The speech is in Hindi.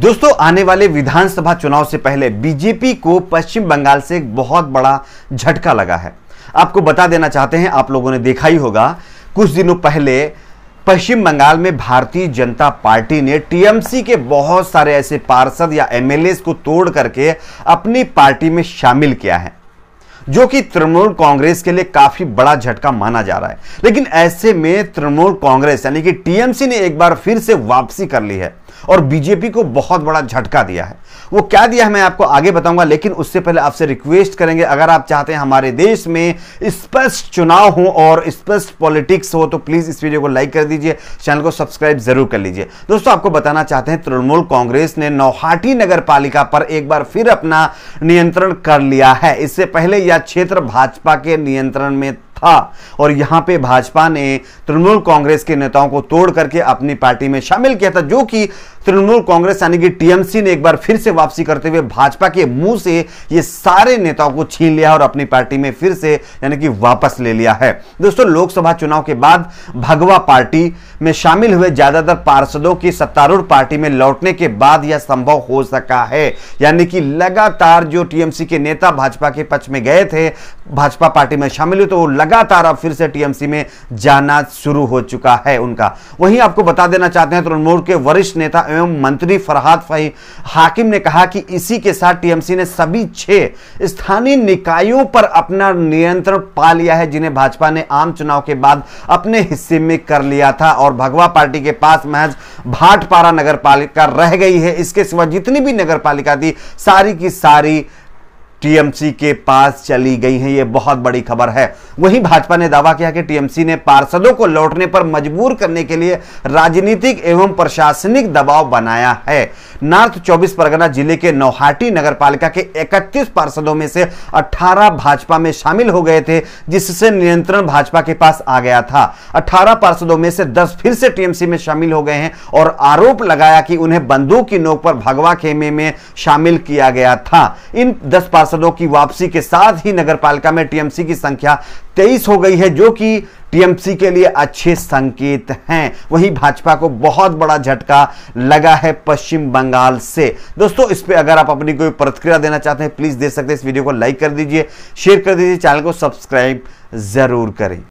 दोस्तों आने वाले विधानसभा चुनाव से पहले बीजेपी को पश्चिम बंगाल से एक बहुत बड़ा झटका लगा है आपको बता देना चाहते हैं आप लोगों ने देखा ही होगा कुछ दिनों पहले पश्चिम बंगाल में भारतीय जनता पार्टी ने टीएमसी के बहुत सारे ऐसे पार्षद या एमएलए को तोड़ करके अपनी पार्टी में शामिल किया है जो कि तृणमूल कांग्रेस के लिए काफी बड़ा झटका माना जा रहा है लेकिन ऐसे में तृणमूल कांग्रेस यानी कि टीएमसी ने एक बार फिर से वापसी कर ली है और बीजेपी को बहुत बड़ा झटका दिया है वो क्या दिया है मैं आपको आगे बताऊंगा लेकिन उससे पहले आपसे रिक्वेस्ट करेंगे अगर आप चाहते हैं हमारे देश में स्पष्ट चुनाव हो और स्पष्ट पॉलिटिक्स हो तो प्लीज़ इस वीडियो को लाइक कर दीजिए चैनल को सब्सक्राइब जरूर कर लीजिए दोस्तों आपको बताना चाहते हैं तृणमूल कांग्रेस ने नौहाटी नगर पालिका पर एक बार फिर अपना नियंत्रण कर लिया है इससे पहले यह क्षेत्र भाजपा के नियंत्रण में था और यहां पे भाजपा ने तृणमूल कांग्रेस के नेताओं को तोड़ करके अपनी पार्टी में शामिल किया था जो कि तृणमूल कांग्रेस यानी कि टीएमसी ने एक बार फिर से वापसी करते हुए भाजपा के मुंह से ये सारे नेताओं को छीन लिया और अपनी पार्टी में फिर से यानी कि वापस ले लिया है दोस्तों लोकसभा चुनाव के बाद भगवा पार्टी में शामिल हुए ज्यादातर पार्षदों की सत्तारूढ़ पार्टी में लौटने के बाद यह संभव हो सका है यानी कि लगातार जो टीएमसी के नेता भाजपा के पक्ष में गए थे भाजपा पार्टी में शामिल हुए तो वो लगातार अब फिर से टीएमसी में जाना शुरू हो चुका है उनका वहीं आपको बता देना चाहते हैं तृणमूल के वरिष्ठ नेता एवं मंत्री फरहाद फही हाकिम ने कहा कि इसी के साथ टीएमसी ने सभी छह स्थानीय निकायों पर अपना नियंत्रण पा लिया है जिन्हें भाजपा ने आम चुनाव के बाद अपने हिस्से में कर लिया था और भगवा पार्टी के पास महज भाटपारा नगर रह गई है इसके सिवा जितनी भी नगर थी सारी की सारी टीएमसी के पास चली गई है ये बहुत बड़ी खबर है वहीं भाजपा ने दावा किया कि टीएमसी ने पार्षदों को लौटने पर मजबूर करने के लिए राजनीतिक एवं प्रशासनिक दबाव बनाया है नॉर्थ चौबीस परगना जिले के नौहाटी नगर पालिका के 31 पार्षदों में से 18 भाजपा में शामिल हो गए थे जिससे नियंत्रण भाजपा के पास आ गया था अठारह पार्षदों में से दस फिर से टीएमसी में शामिल हो गए हैं और आरोप लगाया कि उन्हें बंदूक की नोक पर भगवा खेमे में शामिल किया गया था इन दस पार्षदों की वापसी के साथ ही नगर पालिका में टीएमसी की संख्या तेईस हो गई है जो कि टीएमसी के लिए अच्छे संकेत हैं वहीं भाजपा को बहुत बड़ा झटका लगा है पश्चिम बंगाल से दोस्तों इस पर अगर आप अपनी कोई प्रतिक्रिया देना चाहते हैं प्लीज दे सकते हैं इस वीडियो को लाइक कर दीजिए शेयर कर दीजिए चैनल को सब्सक्राइब जरूर करें